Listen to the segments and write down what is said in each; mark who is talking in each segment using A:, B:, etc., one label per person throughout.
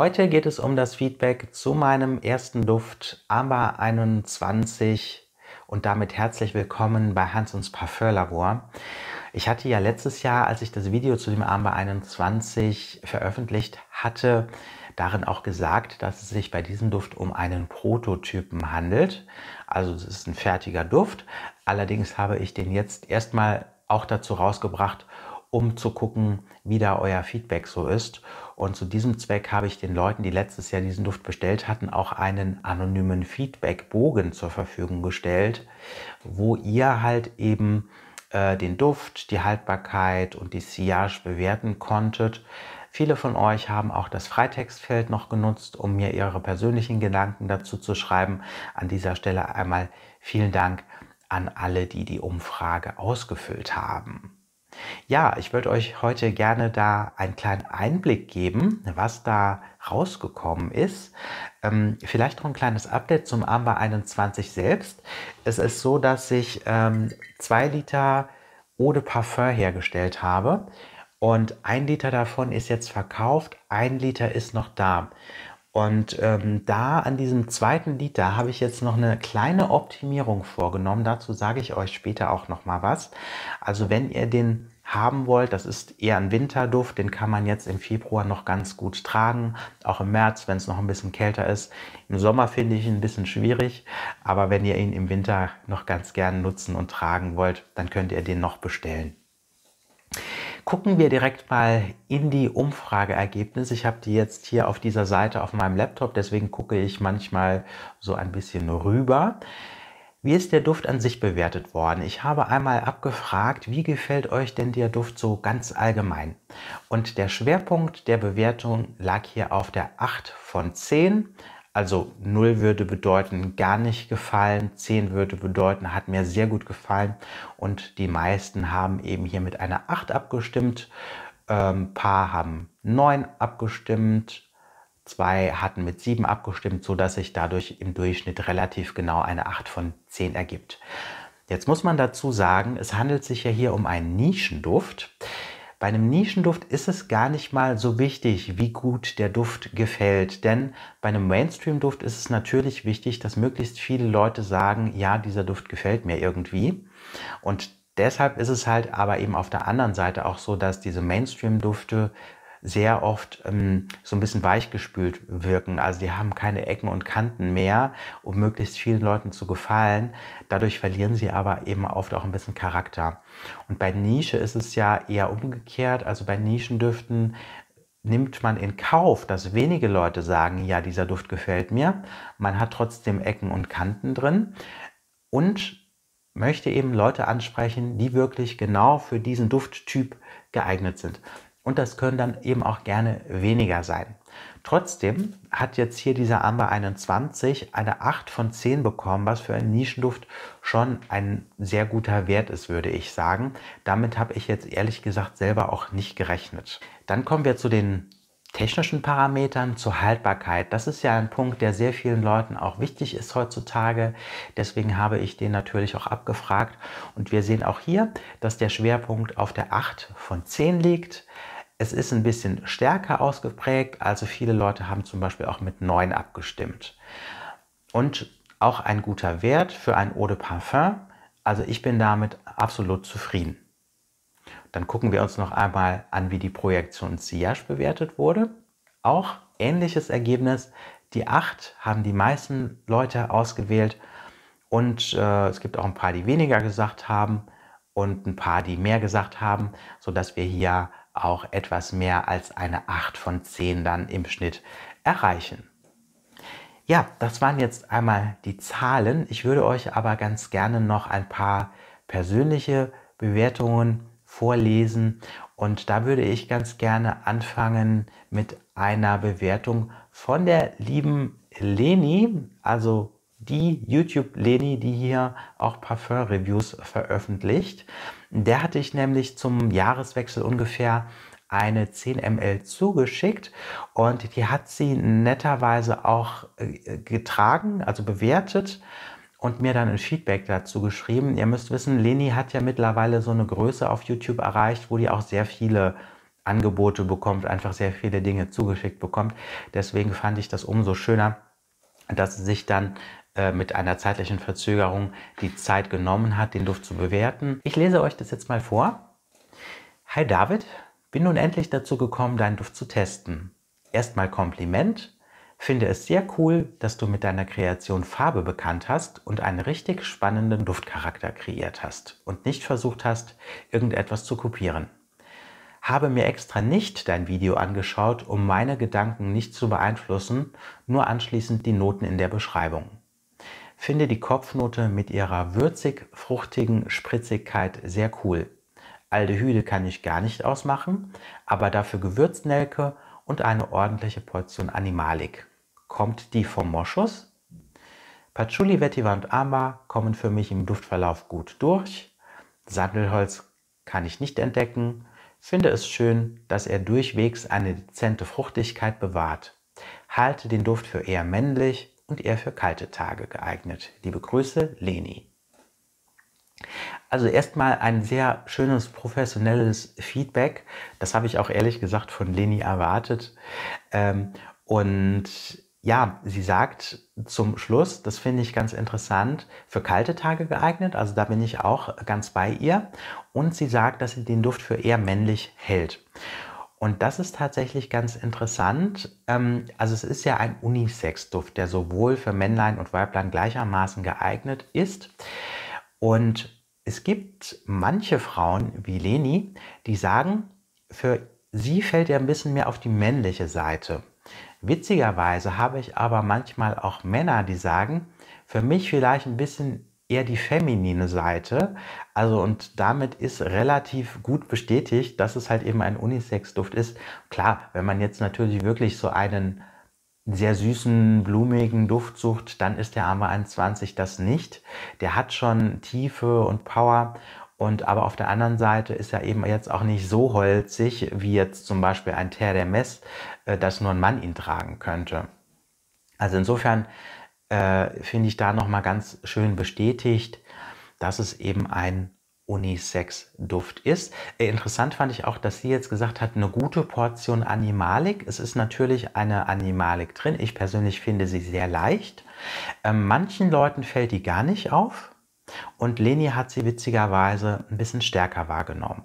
A: Heute geht es um das Feedback zu meinem ersten Duft ABBA 21 und damit herzlich willkommen bei Hans und Parfum Labor. Ich hatte ja letztes Jahr, als ich das Video zu dem ABBA 21 veröffentlicht hatte, darin auch gesagt, dass es sich bei diesem Duft um einen Prototypen handelt. Also es ist ein fertiger Duft. Allerdings habe ich den jetzt erstmal auch dazu rausgebracht, um zu gucken, wie da euer Feedback so ist und zu diesem Zweck habe ich den Leuten, die letztes Jahr diesen Duft bestellt hatten, auch einen anonymen Feedback-Bogen zur Verfügung gestellt, wo ihr halt eben äh, den Duft, die Haltbarkeit und die Sillage bewerten konntet. Viele von euch haben auch das Freitextfeld noch genutzt, um mir ihre persönlichen Gedanken dazu zu schreiben. An dieser Stelle einmal vielen Dank an alle, die die Umfrage ausgefüllt haben. Ja, ich würde euch heute gerne da einen kleinen Einblick geben, was da rausgekommen ist. Ähm, vielleicht noch ein kleines Update zum Amber 21 selbst. Es ist so, dass ich ähm, zwei Liter Eau de Parfum hergestellt habe und ein Liter davon ist jetzt verkauft, ein Liter ist noch da. Und ähm, da an diesem zweiten Lied, da habe ich jetzt noch eine kleine Optimierung vorgenommen. Dazu sage ich euch später auch noch mal was. Also wenn ihr den haben wollt, das ist eher ein Winterduft, den kann man jetzt im Februar noch ganz gut tragen, auch im März, wenn es noch ein bisschen kälter ist. Im Sommer finde ich ihn ein bisschen schwierig, aber wenn ihr ihn im Winter noch ganz gern nutzen und tragen wollt, dann könnt ihr den noch bestellen. Gucken wir direkt mal in die Umfrageergebnisse. Ich habe die jetzt hier auf dieser Seite auf meinem Laptop, deswegen gucke ich manchmal so ein bisschen rüber. Wie ist der Duft an sich bewertet worden? Ich habe einmal abgefragt, wie gefällt euch denn der Duft so ganz allgemein? Und der Schwerpunkt der Bewertung lag hier auf der 8 von 10. Also 0 würde bedeuten, gar nicht gefallen, 10 würde bedeuten, hat mir sehr gut gefallen und die meisten haben eben hier mit einer 8 abgestimmt, ähm, paar haben 9 abgestimmt, zwei hatten mit 7 abgestimmt, sodass sich dadurch im Durchschnitt relativ genau eine 8 von 10 ergibt. Jetzt muss man dazu sagen, es handelt sich ja hier um einen Nischenduft. Bei einem Nischenduft ist es gar nicht mal so wichtig, wie gut der Duft gefällt, denn bei einem Mainstream-Duft ist es natürlich wichtig, dass möglichst viele Leute sagen, ja, dieser Duft gefällt mir irgendwie. Und deshalb ist es halt aber eben auf der anderen Seite auch so, dass diese Mainstream-Dufte sehr oft ähm, so ein bisschen weichgespült wirken. Also die haben keine Ecken und Kanten mehr, um möglichst vielen Leuten zu gefallen. Dadurch verlieren sie aber eben oft auch ein bisschen Charakter. Und bei Nische ist es ja eher umgekehrt. Also bei Nischendüften nimmt man in Kauf, dass wenige Leute sagen, ja, dieser Duft gefällt mir. Man hat trotzdem Ecken und Kanten drin. Und möchte eben Leute ansprechen, die wirklich genau für diesen Dufttyp geeignet sind und das können dann eben auch gerne weniger sein. Trotzdem hat jetzt hier dieser Amber 21 eine 8 von 10 bekommen, was für einen Nischenduft schon ein sehr guter Wert ist, würde ich sagen. Damit habe ich jetzt ehrlich gesagt selber auch nicht gerechnet. Dann kommen wir zu den technischen Parametern zur Haltbarkeit. Das ist ja ein Punkt, der sehr vielen Leuten auch wichtig ist heutzutage. Deswegen habe ich den natürlich auch abgefragt. Und wir sehen auch hier, dass der Schwerpunkt auf der 8 von 10 liegt. Es ist ein bisschen stärker ausgeprägt, also viele Leute haben zum Beispiel auch mit 9 abgestimmt. Und auch ein guter Wert für ein Eau de Parfum, also ich bin damit absolut zufrieden. Dann gucken wir uns noch einmal an, wie die Projektion Siage bewertet wurde. Auch ähnliches Ergebnis. Die 8 haben die meisten Leute ausgewählt und äh, es gibt auch ein paar, die weniger gesagt haben und ein paar, die mehr gesagt haben, sodass wir hier auch etwas mehr als eine 8 von 10 dann im Schnitt erreichen. Ja, das waren jetzt einmal die Zahlen. Ich würde euch aber ganz gerne noch ein paar persönliche Bewertungen vorlesen. Und da würde ich ganz gerne anfangen mit einer Bewertung von der lieben Leni, also die YouTube-Leni, die hier auch Parfum-Reviews veröffentlicht. Der hatte ich nämlich zum Jahreswechsel ungefähr eine 10 ml zugeschickt und die hat sie netterweise auch äh, getragen, also bewertet und mir dann ein Feedback dazu geschrieben. Ihr müsst wissen, Leni hat ja mittlerweile so eine Größe auf YouTube erreicht, wo die auch sehr viele Angebote bekommt, einfach sehr viele Dinge zugeschickt bekommt. Deswegen fand ich das umso schöner, dass sie sich dann äh, mit einer zeitlichen Verzögerung die Zeit genommen hat, den Duft zu bewerten. Ich lese euch das jetzt mal vor. Hi David, bin nun endlich dazu gekommen, deinen Duft zu testen. Erstmal Kompliment. Finde es sehr cool, dass du mit deiner Kreation Farbe bekannt hast und einen richtig spannenden Duftcharakter kreiert hast und nicht versucht hast, irgendetwas zu kopieren habe mir extra nicht dein Video angeschaut, um meine Gedanken nicht zu beeinflussen, nur anschließend die Noten in der Beschreibung. Finde die Kopfnote mit ihrer würzig-fruchtigen Spritzigkeit sehr cool. Aldehyde kann ich gar nicht ausmachen, aber dafür Gewürznelke und eine ordentliche Portion Animalik. Kommt die vom Moschus? Patchouli, Vetiver und Amber kommen für mich im Duftverlauf gut durch. Sandelholz kann ich nicht entdecken. Finde es schön, dass er durchwegs eine dezente Fruchtigkeit bewahrt. Halte den Duft für eher männlich und eher für kalte Tage geeignet. Liebe Grüße, Leni. Also erstmal ein sehr schönes professionelles Feedback. Das habe ich auch ehrlich gesagt von Leni erwartet. Ähm, und ja, sie sagt zum Schluss, das finde ich ganz interessant, für kalte Tage geeignet. Also da bin ich auch ganz bei ihr. Und sie sagt, dass sie den Duft für eher männlich hält. Und das ist tatsächlich ganz interessant. Ähm, also es ist ja ein Unisex-Duft, der sowohl für Männlein und Weiblein gleichermaßen geeignet ist. Und es gibt manche Frauen wie Leni, die sagen, für sie fällt er ein bisschen mehr auf die männliche Seite. Witzigerweise habe ich aber manchmal auch Männer, die sagen, für mich vielleicht ein bisschen eher die feminine Seite. Also und damit ist relativ gut bestätigt, dass es halt eben ein Unisex-Duft ist. Klar, wenn man jetzt natürlich wirklich so einen sehr süßen, blumigen Duft sucht, dann ist der Arme 21 das nicht. Der hat schon Tiefe und Power. Und aber auf der anderen Seite ist er eben jetzt auch nicht so holzig, wie jetzt zum Beispiel ein Terre des Mess, äh, dass nur ein Mann ihn tragen könnte. Also insofern äh, finde ich da nochmal ganz schön bestätigt, dass es eben ein Unisex-Duft ist. Äh, interessant fand ich auch, dass sie jetzt gesagt hat, eine gute Portion Animalik. Es ist natürlich eine Animalik drin. Ich persönlich finde sie sehr leicht. Ähm, manchen Leuten fällt die gar nicht auf. Und Leni hat sie witzigerweise ein bisschen stärker wahrgenommen.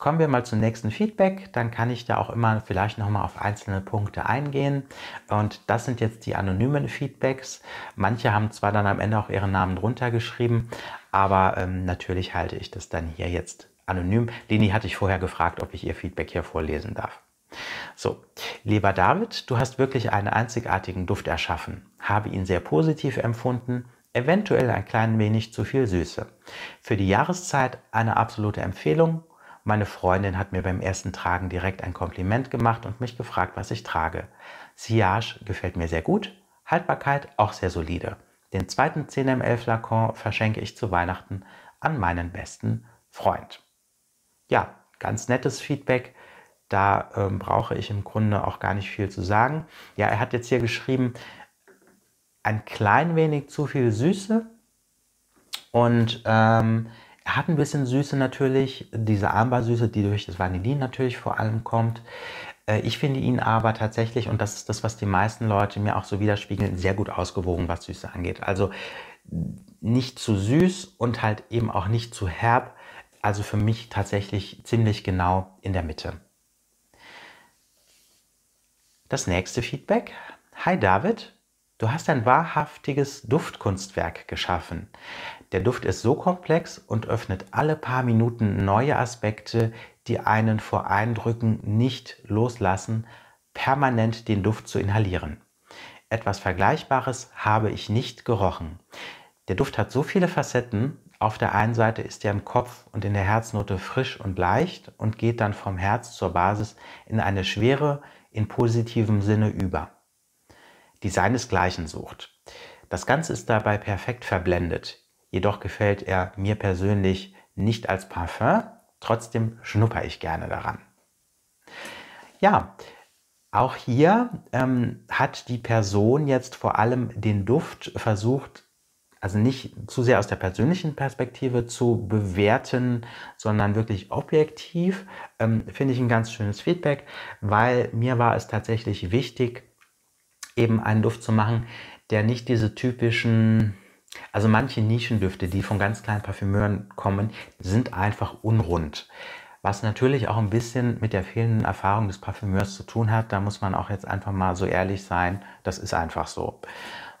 A: Kommen wir mal zum nächsten Feedback, dann kann ich da auch immer vielleicht nochmal auf einzelne Punkte eingehen. Und das sind jetzt die anonymen Feedbacks. Manche haben zwar dann am Ende auch ihren Namen drunter geschrieben, aber ähm, natürlich halte ich das dann hier jetzt anonym. Leni hatte ich vorher gefragt, ob ich ihr Feedback hier vorlesen darf. So, lieber David, du hast wirklich einen einzigartigen Duft erschaffen, habe ihn sehr positiv empfunden, eventuell ein klein wenig zu viel Süße. Für die Jahreszeit eine absolute Empfehlung, meine Freundin hat mir beim ersten Tragen direkt ein Kompliment gemacht und mich gefragt, was ich trage. Sillage gefällt mir sehr gut, Haltbarkeit auch sehr solide. Den zweiten 10ml Flakon verschenke ich zu Weihnachten an meinen besten Freund. Ja, ganz nettes Feedback. Da ähm, brauche ich im Grunde auch gar nicht viel zu sagen. Ja, er hat jetzt hier geschrieben, ein klein wenig zu viel Süße und ähm, hat ein bisschen Süße natürlich, diese Armbar-Süße, die durch das Vanillin natürlich vor allem kommt. Äh, ich finde ihn aber tatsächlich, und das ist das, was die meisten Leute mir auch so widerspiegeln, sehr gut ausgewogen, was Süße angeht. Also nicht zu süß und halt eben auch nicht zu herb. Also für mich tatsächlich ziemlich genau in der Mitte. Das nächste Feedback. Hi David, Du hast ein wahrhaftiges Duftkunstwerk geschaffen. Der Duft ist so komplex und öffnet alle paar Minuten neue Aspekte, die einen vor Eindrücken nicht loslassen, permanent den Duft zu inhalieren. Etwas Vergleichbares habe ich nicht gerochen. Der Duft hat so viele Facetten. Auf der einen Seite ist er im Kopf und in der Herznote frisch und leicht und geht dann vom Herz zur Basis in eine Schwere in positivem Sinne über die seinesgleichen sucht. Das Ganze ist dabei perfekt verblendet. Jedoch gefällt er mir persönlich nicht als Parfum, trotzdem schnupper ich gerne daran. Ja, auch hier ähm, hat die Person jetzt vor allem den Duft versucht, also nicht zu sehr aus der persönlichen Perspektive zu bewerten, sondern wirklich objektiv, ähm, finde ich ein ganz schönes Feedback, weil mir war es tatsächlich wichtig, eben einen Duft zu machen, der nicht diese typischen, also manche Nischendüfte, die von ganz kleinen Parfümeuren kommen, sind einfach unrund. Was natürlich auch ein bisschen mit der fehlenden Erfahrung des Parfümeurs zu tun hat, da muss man auch jetzt einfach mal so ehrlich sein, das ist einfach so.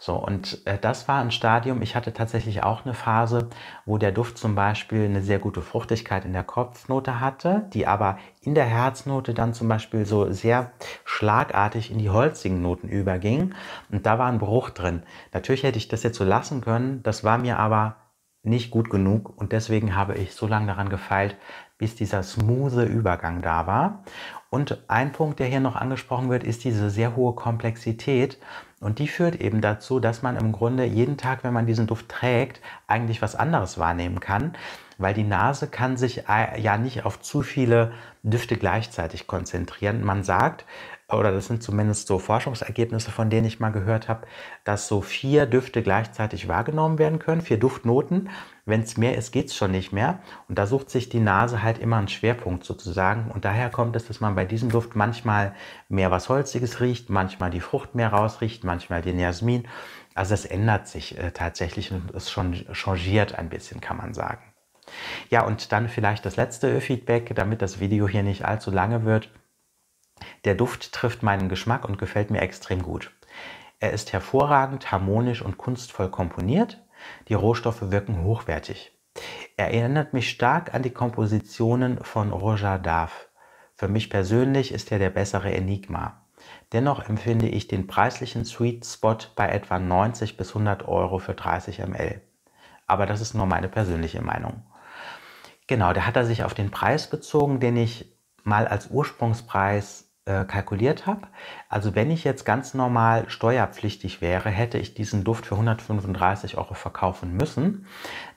A: So, und äh, das war ein Stadium. Ich hatte tatsächlich auch eine Phase, wo der Duft zum Beispiel eine sehr gute Fruchtigkeit in der Kopfnote hatte, die aber in der Herznote dann zum Beispiel so sehr schlagartig in die holzigen Noten überging. Und da war ein Bruch drin. Natürlich hätte ich das jetzt so lassen können, das war mir aber nicht gut genug und deswegen habe ich so lange daran gefeilt, bis dieser smooth Übergang da war. Und ein Punkt, der hier noch angesprochen wird, ist diese sehr hohe Komplexität. Und die führt eben dazu, dass man im Grunde jeden Tag, wenn man diesen Duft trägt, eigentlich was anderes wahrnehmen kann, weil die Nase kann sich äh, ja nicht auf zu viele Düfte gleichzeitig konzentrieren. Man sagt, oder das sind zumindest so Forschungsergebnisse, von denen ich mal gehört habe, dass so vier Düfte gleichzeitig wahrgenommen werden können, vier Duftnoten. Wenn es mehr ist, geht es schon nicht mehr. Und da sucht sich die Nase halt immer einen Schwerpunkt sozusagen. Und daher kommt es, dass man bei diesem Duft manchmal mehr was Holziges riecht, manchmal die Frucht mehr rausriecht, manchmal den Jasmin. Also es ändert sich äh, tatsächlich und es schon changiert ein bisschen, kann man sagen. Ja, und dann vielleicht das letzte Feedback, damit das Video hier nicht allzu lange wird. Der Duft trifft meinen Geschmack und gefällt mir extrem gut. Er ist hervorragend, harmonisch und kunstvoll komponiert. Die Rohstoffe wirken hochwertig. Er erinnert mich stark an die Kompositionen von Roger Darf. Für mich persönlich ist er der bessere Enigma. Dennoch empfinde ich den preislichen Sweet Spot bei etwa 90 bis 100 Euro für 30 ml. Aber das ist nur meine persönliche Meinung. Genau, da hat er sich auf den Preis bezogen, den ich mal als Ursprungspreis äh, kalkuliert habe. Also wenn ich jetzt ganz normal steuerpflichtig wäre, hätte ich diesen Duft für 135 Euro verkaufen müssen.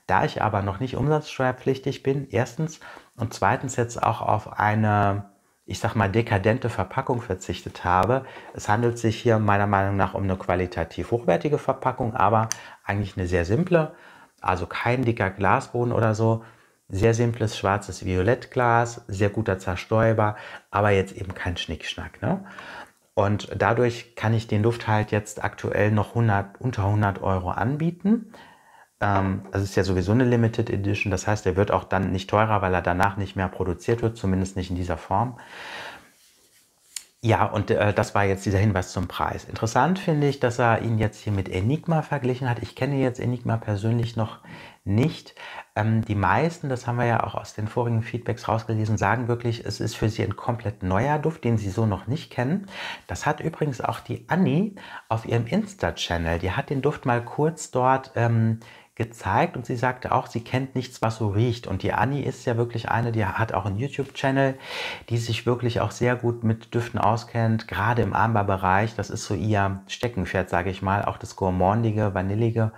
A: Da ich aber noch nicht umsatzsteuerpflichtig bin, erstens und zweitens jetzt auch auf eine ich sag mal, dekadente Verpackung verzichtet habe. Es handelt sich hier meiner Meinung nach um eine qualitativ hochwertige Verpackung, aber eigentlich eine sehr simple, also kein dicker Glasboden oder so. Sehr simples schwarzes Violettglas, sehr guter Zerstäuber, aber jetzt eben kein Schnickschnack. Ne? Und dadurch kann ich den Duft halt jetzt aktuell noch 100, unter 100 Euro anbieten. Ähm, das also ist ja sowieso eine Limited Edition, das heißt, er wird auch dann nicht teurer, weil er danach nicht mehr produziert wird, zumindest nicht in dieser Form. Ja, und äh, das war jetzt dieser Hinweis zum Preis. Interessant finde ich, dass er ihn jetzt hier mit Enigma verglichen hat. Ich kenne jetzt Enigma persönlich noch nicht. Ähm, die meisten, das haben wir ja auch aus den vorigen Feedbacks rausgelesen, sagen wirklich, es ist für sie ein komplett neuer Duft, den sie so noch nicht kennen. Das hat übrigens auch die Anni auf ihrem Insta-Channel. Die hat den Duft mal kurz dort... Ähm, gezeigt und sie sagte auch, sie kennt nichts, was so riecht. Und die Annie ist ja wirklich eine, die hat auch einen YouTube-Channel, die sich wirklich auch sehr gut mit Düften auskennt, gerade im armbar bereich Das ist so ihr Steckenpferd, sage ich mal, auch das Gourmandige, Vanillige.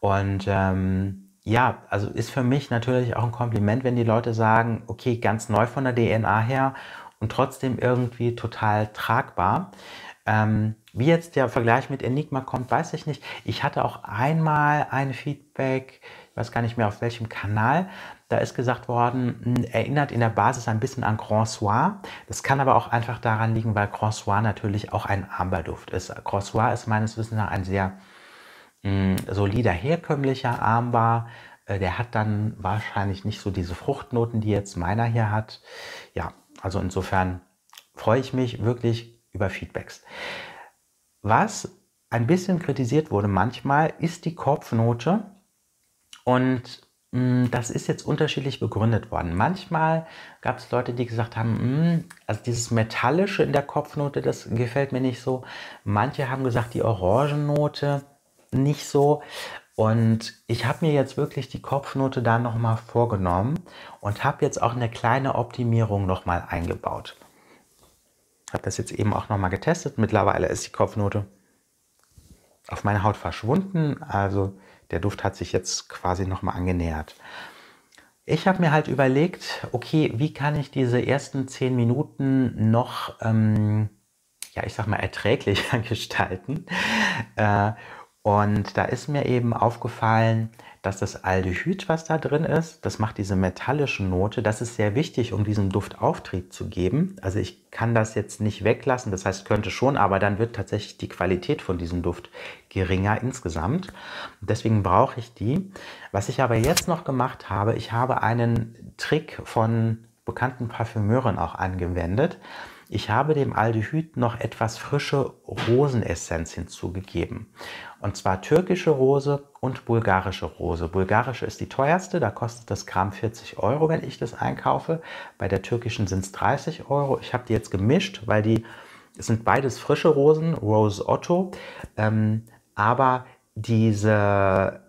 A: Und ähm, ja, also ist für mich natürlich auch ein Kompliment, wenn die Leute sagen, okay, ganz neu von der DNA her und trotzdem irgendwie total tragbar. Ähm, wie jetzt der Vergleich mit Enigma kommt, weiß ich nicht. Ich hatte auch einmal ein Feedback, ich weiß gar nicht mehr auf welchem Kanal, da ist gesagt worden, hm, erinnert in der Basis ein bisschen an Grand Soir. Das kann aber auch einfach daran liegen, weil Grand Soir natürlich auch ein Amberduft ist. Grand Soir ist meines Wissens nach ein sehr mh, hm, solider, herkömmlicher Amber. Äh, der hat dann wahrscheinlich nicht so diese Fruchtnoten, die jetzt meiner hier hat. Ja, also insofern freue ich mich wirklich über Feedbacks. Was ein bisschen kritisiert wurde manchmal, ist die Kopfnote und hm, das ist jetzt unterschiedlich begründet worden. Manchmal gab es Leute, die gesagt haben, hm, also dieses Metallische in der Kopfnote, das gefällt mir nicht so. Manche haben gesagt, die Orangennote nicht so. Und ich habe mir jetzt wirklich die Kopfnote da nochmal vorgenommen und habe jetzt auch eine kleine Optimierung nochmal eingebaut. Habe das jetzt eben auch nochmal getestet. Mittlerweile ist die Kopfnote auf meiner Haut verschwunden. Also der Duft hat sich jetzt quasi nochmal angenähert. Ich habe mir halt überlegt, okay, wie kann ich diese ersten zehn Minuten noch, ähm, ja, ich sag mal, erträglicher gestalten? Äh, und da ist mir eben aufgefallen, dass das Aldehyd, was da drin ist, das macht diese metallische Note. Das ist sehr wichtig, um diesem Duft Auftrieb zu geben. Also ich kann das jetzt nicht weglassen, das heißt könnte schon, aber dann wird tatsächlich die Qualität von diesem Duft geringer insgesamt. Deswegen brauche ich die. Was ich aber jetzt noch gemacht habe, ich habe einen Trick von bekannten Parfümeuren auch angewendet. Ich habe dem Aldehyd noch etwas frische Rosenessenz hinzugegeben. Und zwar türkische Rose und bulgarische Rose. Bulgarische ist die teuerste, da kostet das Gramm 40 Euro, wenn ich das einkaufe. Bei der türkischen sind es 30 Euro. Ich habe die jetzt gemischt, weil die es sind beides frische Rosen, Rose Otto. Ähm, aber diese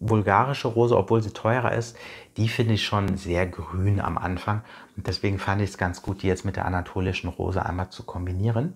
A: bulgarische Rose, obwohl sie teurer ist, die finde ich schon sehr grün am Anfang. Und deswegen fand ich es ganz gut, die jetzt mit der anatolischen Rose einmal zu kombinieren.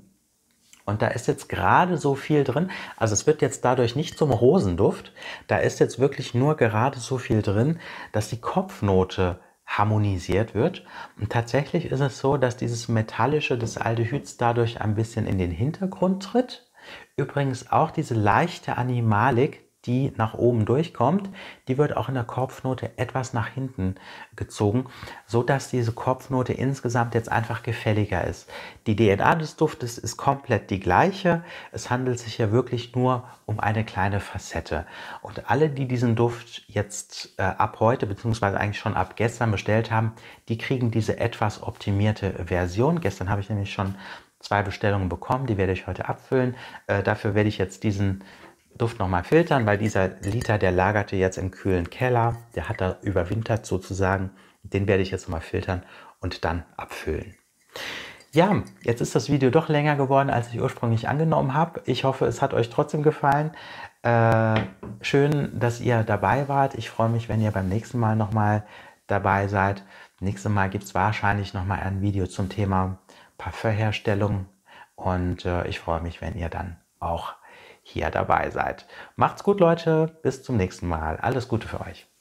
A: Und da ist jetzt gerade so viel drin. Also es wird jetzt dadurch nicht zum Rosenduft. Da ist jetzt wirklich nur gerade so viel drin, dass die Kopfnote harmonisiert wird. Und tatsächlich ist es so, dass dieses Metallische des Aldehyds dadurch ein bisschen in den Hintergrund tritt. Übrigens auch diese leichte Animalik, die nach oben durchkommt, die wird auch in der Kopfnote etwas nach hinten gezogen, so dass diese Kopfnote insgesamt jetzt einfach gefälliger ist. Die DNA des Duftes ist komplett die gleiche. Es handelt sich ja wirklich nur um eine kleine Facette. Und alle, die diesen Duft jetzt äh, ab heute beziehungsweise eigentlich schon ab gestern bestellt haben, die kriegen diese etwas optimierte Version. Gestern habe ich nämlich schon zwei Bestellungen bekommen, die werde ich heute abfüllen. Äh, dafür werde ich jetzt diesen Duft nochmal filtern, weil dieser Liter, der lagerte jetzt im kühlen Keller, der hat da überwintert sozusagen. Den werde ich jetzt nochmal filtern und dann abfüllen. Ja, jetzt ist das Video doch länger geworden, als ich ursprünglich angenommen habe. Ich hoffe, es hat euch trotzdem gefallen. Äh, schön, dass ihr dabei wart. Ich freue mich, wenn ihr beim nächsten Mal nochmal dabei seid. Nächstes Mal gibt es wahrscheinlich nochmal ein Video zum Thema Parfümherstellung. Und äh, ich freue mich, wenn ihr dann auch hier dabei seid. Macht's gut, Leute. Bis zum nächsten Mal. Alles Gute für euch.